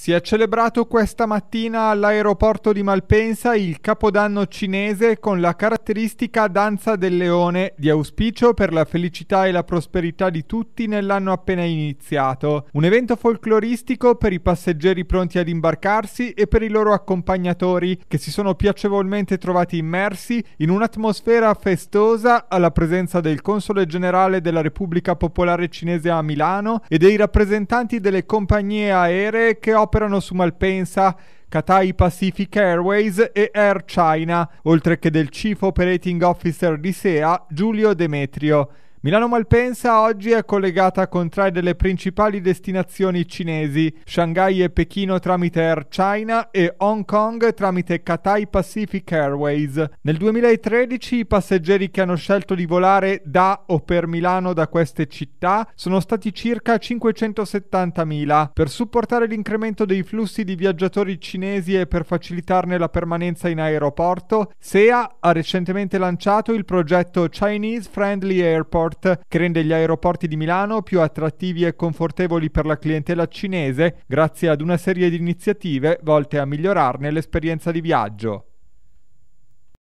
Si è celebrato questa mattina all'aeroporto di Malpensa il capodanno cinese con la caratteristica danza del leone di auspicio per la felicità e la prosperità di tutti nell'anno appena iniziato. Un evento folcloristico per i passeggeri pronti ad imbarcarsi e per i loro accompagnatori che si sono piacevolmente trovati immersi in un'atmosfera festosa alla presenza del console generale della Repubblica Popolare Cinese a Milano e dei rappresentanti delle compagnie aeree che operano operano su Malpensa, Cathay Pacific Airways e Air China, oltre che del Chief Operating Officer di SEA Giulio Demetrio. Milano Malpensa oggi è collegata con tre delle principali destinazioni cinesi, Shanghai e Pechino tramite Air China e Hong Kong tramite Cathay Pacific Airways. Nel 2013 i passeggeri che hanno scelto di volare da o per Milano da queste città sono stati circa 570.000. Per supportare l'incremento dei flussi di viaggiatori cinesi e per facilitarne la permanenza in aeroporto, SEA ha recentemente lanciato il progetto Chinese Friendly Airport Airport, che rende gli aeroporti di Milano più attrattivi e confortevoli per la clientela cinese grazie ad una serie di iniziative volte a migliorarne l'esperienza di viaggio.